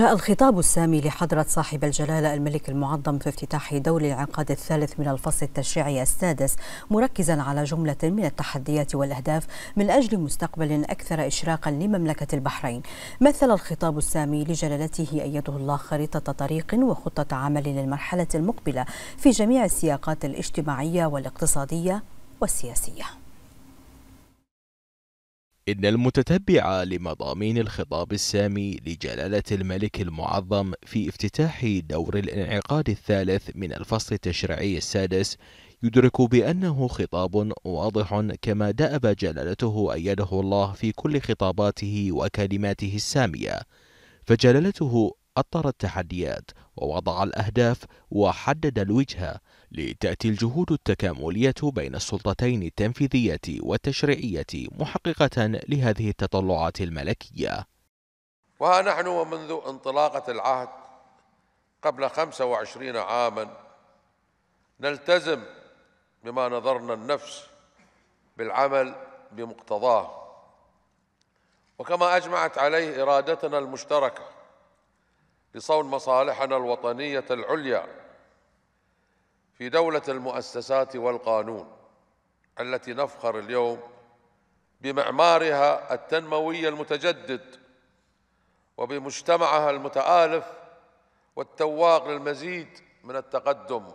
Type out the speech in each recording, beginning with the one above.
جاء الخطاب السامي لحضرة صاحب الجلالة الملك المعظم في افتتاح دور الانعقاد الثالث من الفصل التشريعي السادس مركزا على جملة من التحديات والأهداف من أجل مستقبل أكثر إشراقا لمملكة البحرين مثل الخطاب السامي لجلالته أيده الله خريطة طريق وخطة عمل للمرحلة المقبلة في جميع السياقات الاجتماعية والاقتصادية والسياسية إن المتتبع لمضامين الخطاب السامي لجلالة الملك المعظم في افتتاح دور الانعقاد الثالث من الفصل التشريعي السادس يدرك بأنه خطاب واضح كما دأب جلالته أيده الله في كل خطاباته وكلماته السامية فجلالته أطر التحديات ووضع الأهداف وحدد الوجهة لتأتي الجهود التكاملية بين السلطتين التنفيذية والتشريعية محققة لهذه التطلعات الملكية وها نحن ومنذ انطلاقة العهد قبل 25 عاما نلتزم بما نظرنا النفس بالعمل بمقتضاه وكما أجمعت عليه إرادتنا المشتركة لصون مصالحنا الوطنية العليا في دولة المؤسسات والقانون التي نفخر اليوم بمعمارها التنموي المتجدد وبمجتمعها المتآلف والتواق للمزيد من التقدم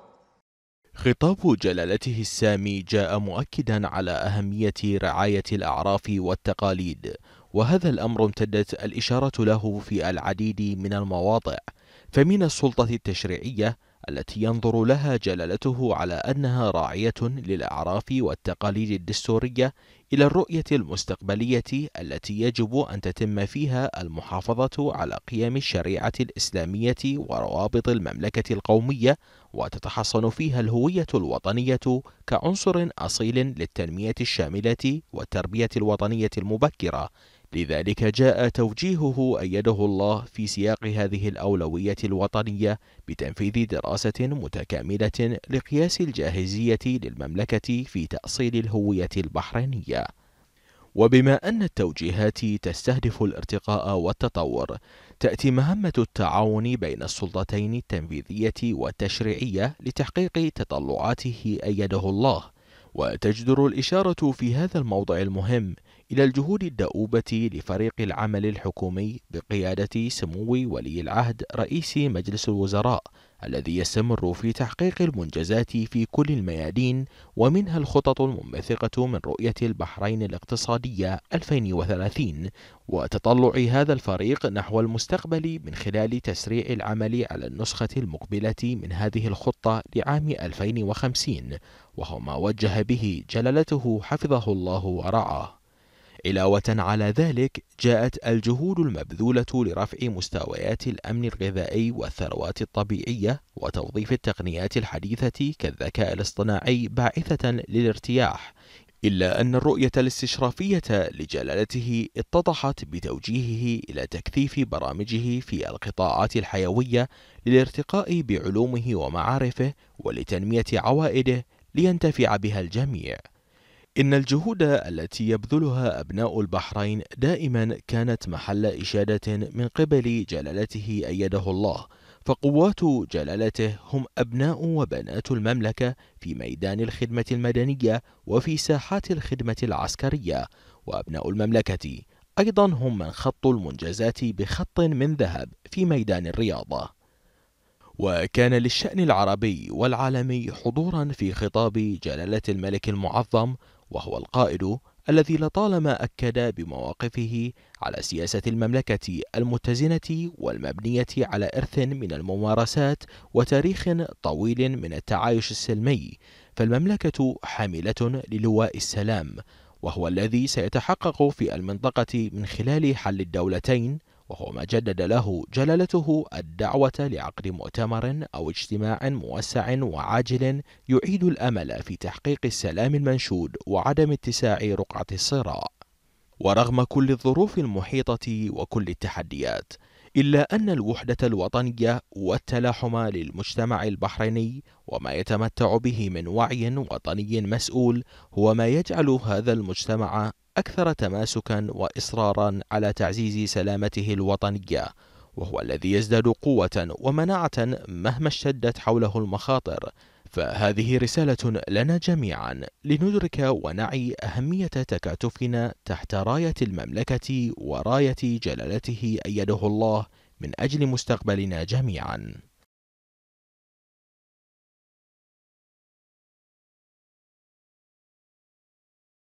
خطاب جلالته السامي جاء مؤكدا على أهمية رعاية الأعراف والتقاليد وهذا الأمر امتدت الإشارة له في العديد من المواضع فمن السلطة التشريعية التي ينظر لها جلالته على أنها راعية للأعراف والتقاليد الدستورية إلى الرؤية المستقبلية التي يجب أن تتم فيها المحافظة على قيم الشريعة الإسلامية وروابط المملكة القومية وتتحصن فيها الهوية الوطنية كعنصر أصيل للتنمية الشاملة والتربية الوطنية المبكرة لذلك جاء توجيهه أيده الله في سياق هذه الأولوية الوطنية بتنفيذ دراسة متكاملة لقياس الجاهزية للمملكة في تأصيل الهوية البحرينية. وبما أن التوجيهات تستهدف الارتقاء والتطور، تأتي مهمة التعاون بين السلطتين التنفيذية والتشريعية لتحقيق تطلعاته أيده الله، وتجدر الإشارة في هذا الموضع المهم إلى الجهود الدؤوبة لفريق العمل الحكومي بقيادة سمو ولي العهد رئيس مجلس الوزراء الذي يستمر في تحقيق المنجزات في كل الميادين ومنها الخطط المنبثقة من رؤية البحرين الاقتصادية 2030 وتطلع هذا الفريق نحو المستقبل من خلال تسريع العمل على النسخة المقبلة من هذه الخطة لعام 2050 وهو ما وجه به جلالته حفظه الله ورعاه علاوة على ذلك جاءت الجهود المبذولة لرفع مستويات الأمن الغذائي والثروات الطبيعية وتوظيف التقنيات الحديثة كالذكاء الاصطناعي باعثة للارتياح إلا أن الرؤية الاستشرافية لجلالته اتضحت بتوجيهه إلى تكثيف برامجه في القطاعات الحيوية للارتقاء بعلومه ومعارفه ولتنمية عوائده لينتفع بها الجميع إن الجهود التي يبذلها أبناء البحرين دائما كانت محل إشادة من قبل جلالته أيده الله فقوات جلالته هم أبناء وبنات المملكة في ميدان الخدمة المدنية وفي ساحات الخدمة العسكرية وأبناء المملكة أيضا هم من خطوا المنجزات بخط من ذهب في ميدان الرياضة وكان للشأن العربي والعالمي حضورا في خطاب جلالة الملك المعظم وهو القائد الذي لطالما أكد بمواقفه على سياسة المملكة المتزنة والمبنية على إرث من الممارسات وتاريخ طويل من التعايش السلمي فالمملكة حاملة للواء السلام وهو الذي سيتحقق في المنطقة من خلال حل الدولتين وهو ما جدد له جلالته الدعوة لعقد مؤتمر أو اجتماع موسع وعاجل يعيد الأمل في تحقيق السلام المنشود وعدم اتساع رقعة الصراع ورغم كل الظروف المحيطة وكل التحديات إلا أن الوحدة الوطنية والتلاحم للمجتمع البحريني وما يتمتع به من وعي وطني مسؤول هو ما يجعل هذا المجتمع أكثر تماسكا وإصرارا على تعزيز سلامته الوطنية وهو الذي يزداد قوة ومناعة مهما اشتدت حوله المخاطر فهذه رسالة لنا جميعا لندرك ونعي أهمية تكاتفنا تحت راية المملكة وراية جلالته أيده الله من أجل مستقبلنا جميعا